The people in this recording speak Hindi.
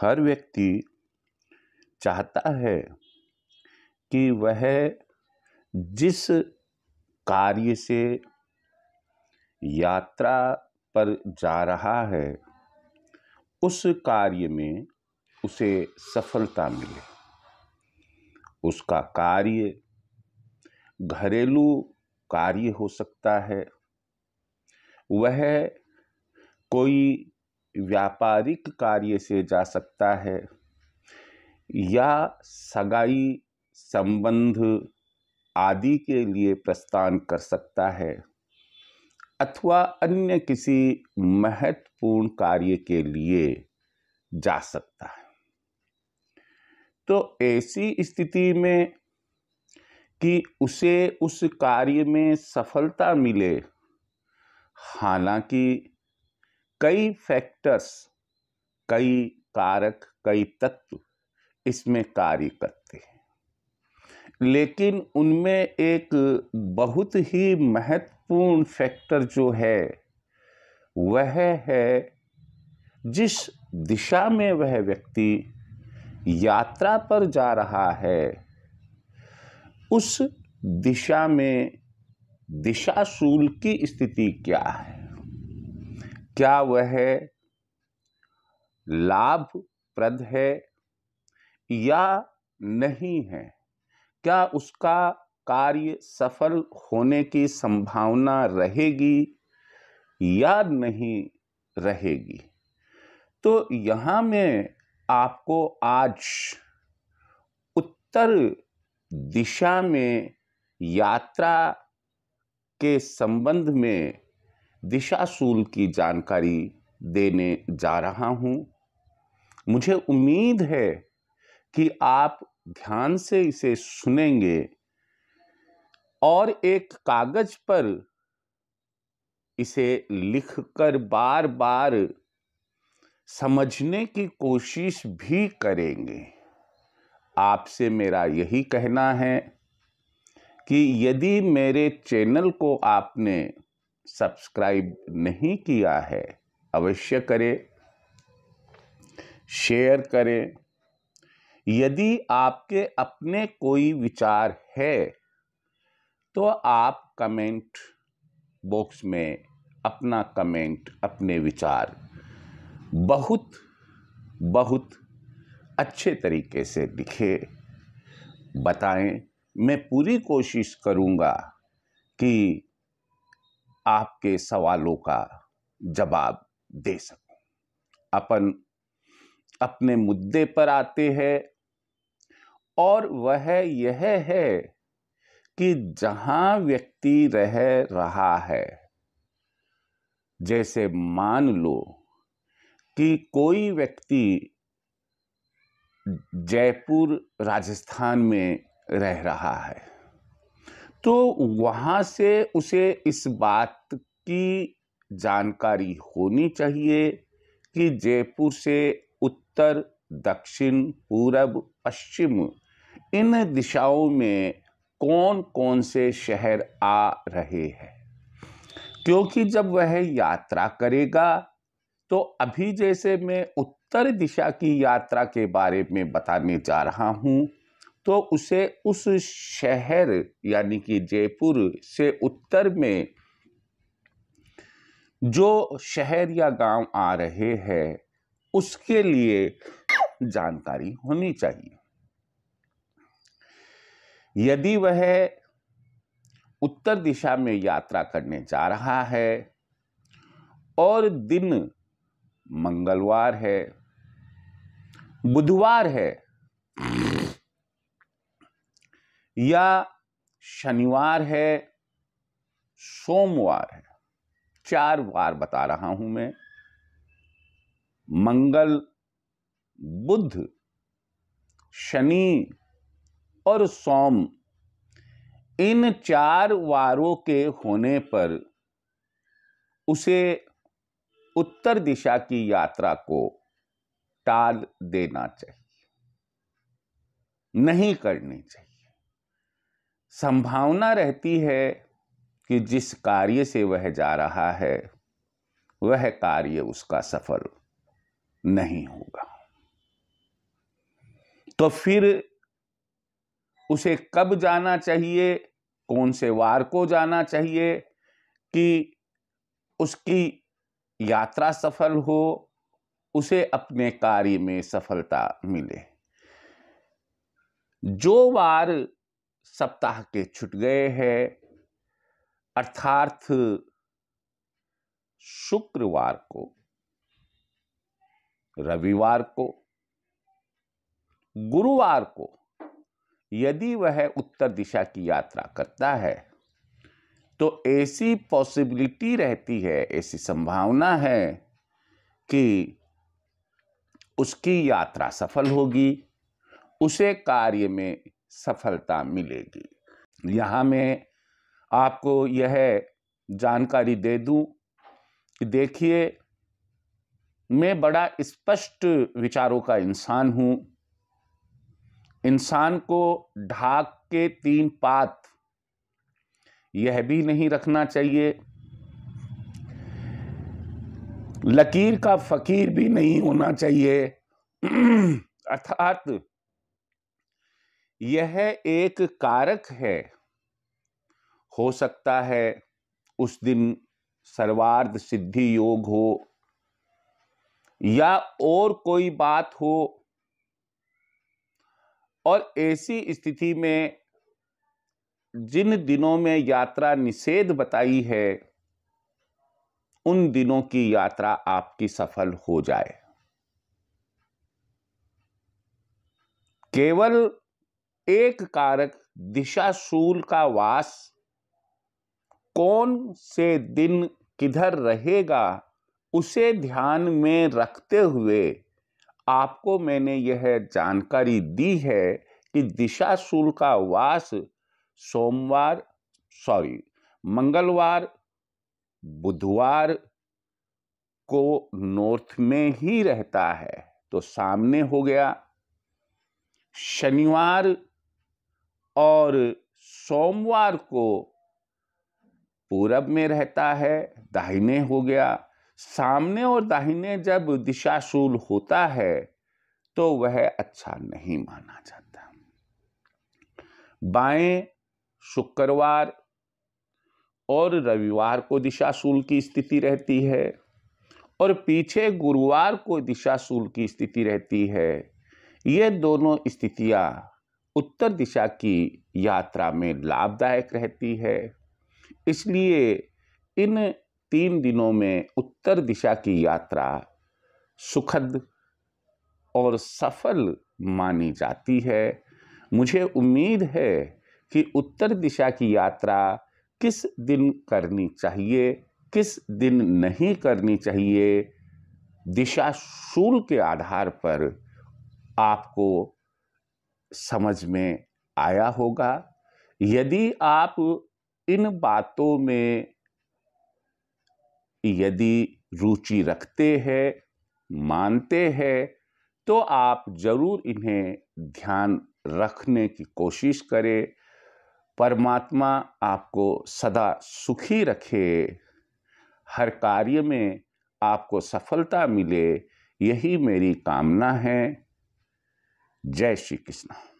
हर व्यक्ति चाहता है कि वह जिस कार्य से यात्रा पर जा रहा है उस कार्य में उसे सफलता मिले उसका कार्य घरेलू कार्य हो सकता है वह कोई व्यापारिक कार्य से जा सकता है या सगाई संबंध आदि के लिए प्रस्थान कर सकता है अथवा अन्य किसी महत्वपूर्ण कार्य के लिए जा सकता है तो ऐसी स्थिति में कि उसे उस कार्य में सफलता मिले हालांकि कई फैक्टर्स कई कारक कई तत्व इसमें कार्य करते हैं लेकिन उनमें एक बहुत ही महत्वपूर्ण फैक्टर जो है वह है जिस दिशा में वह व्यक्ति यात्रा पर जा रहा है उस दिशा में दिशाशूल की स्थिति क्या है क्या वह लाभप्रद है या नहीं है क्या उसका कार्य सफल होने की संभावना रहेगी या नहीं रहेगी तो यहाँ में आपको आज उत्तर दिशा में यात्रा के संबंध में दिशाशूल की जानकारी देने जा रहा हूँ मुझे उम्मीद है कि आप ध्यान से इसे सुनेंगे और एक कागज पर इसे लिखकर बार बार समझने की कोशिश भी करेंगे आपसे मेरा यही कहना है कि यदि मेरे चैनल को आपने सब्सक्राइब नहीं किया है अवश्य करें शेयर करें यदि आपके अपने कोई विचार है तो आप कमेंट बॉक्स में अपना कमेंट अपने विचार बहुत बहुत अच्छे तरीके से लिखे बताएं मैं पूरी कोशिश करूँगा कि आपके सवालों का जवाब दे सकूं अपन अपने मुद्दे पर आते हैं और वह यह है कि जहां व्यक्ति रह रहा है जैसे मान लो कि कोई व्यक्ति जयपुर राजस्थान में रह रहा है तो वहाँ से उसे इस बात की जानकारी होनी चाहिए कि जयपुर से उत्तर दक्षिण पूरब पश्चिम इन दिशाओं में कौन कौन से शहर आ रहे हैं क्योंकि जब वह यात्रा करेगा तो अभी जैसे मैं उत्तर दिशा की यात्रा के बारे में बताने जा रहा हूँ तो उसे उस शहर यानी कि जयपुर से उत्तर में जो शहर या गांव आ रहे हैं उसके लिए जानकारी होनी चाहिए यदि वह उत्तर दिशा में यात्रा करने जा रहा है और दिन मंगलवार है बुधवार है या शनिवार है सोमवार है चार बार बता रहा हूं मैं मंगल बुध शनि और सोम इन चार वारों के होने पर उसे उत्तर दिशा की यात्रा को टाल देना चाहिए नहीं करनी चाहिए संभावना रहती है कि जिस कार्य से वह जा रहा है वह कार्य उसका सफल नहीं होगा तो फिर उसे कब जाना चाहिए कौन से वार को जाना चाहिए कि उसकी यात्रा सफल हो उसे अपने कार्य में सफलता मिले जो वार सप्ताह के छुट गए हैं अर्थार्थ शुक्रवार को रविवार को गुरुवार को यदि वह उत्तर दिशा की यात्रा करता है तो ऐसी पॉसिबिलिटी रहती है ऐसी संभावना है कि उसकी यात्रा सफल होगी उसे कार्य में सफलता मिलेगी यहाँ मैं आपको यह जानकारी दे दूँ कि देखिए मैं बड़ा स्पष्ट विचारों का इंसान हूँ इंसान को ढाक के तीन पात यह भी नहीं रखना चाहिए लकीर का फकीर भी नहीं होना चाहिए अर्थात यह एक कारक है हो सकता है उस दिन सर्वार्ध सिद्धि योग हो या और कोई बात हो और ऐसी स्थिति में जिन दिनों में यात्रा निषेध बताई है उन दिनों की यात्रा आपकी सफल हो जाए केवल एक कारक दिशाशूल का वास कौन से दिन किधर रहेगा उसे ध्यान में रखते हुए आपको मैंने यह जानकारी दी है कि दिशाशूल का वास सोमवार सॉरी मंगलवार बुधवार को नॉर्थ में ही रहता है तो सामने हो गया शनिवार और सोमवार को पूरब में रहता है दाहिने हो गया सामने और दाहिने जब दिशाशूल होता है तो वह अच्छा नहीं माना जाता बाएं शुक्रवार और रविवार को दिशाशूल की स्थिति रहती है और पीछे गुरुवार को दिशाशूल की स्थिति रहती है ये दोनों स्थितियाँ उत्तर दिशा की यात्रा में लाभदायक रहती है इसलिए इन तीन दिनों में उत्तर दिशा की यात्रा सुखद और सफल मानी जाती है मुझे उम्मीद है कि उत्तर दिशा की यात्रा किस दिन करनी चाहिए किस दिन नहीं करनी चाहिए दिशा शूल के आधार पर आपको समझ में आया होगा यदि आप इन बातों में यदि रुचि रखते हैं मानते हैं तो आप जरूर इन्हें ध्यान रखने की कोशिश करें परमात्मा आपको सदा सुखी रखे हर कार्य में आपको सफलता मिले यही मेरी कामना है जय श्री कृष्ण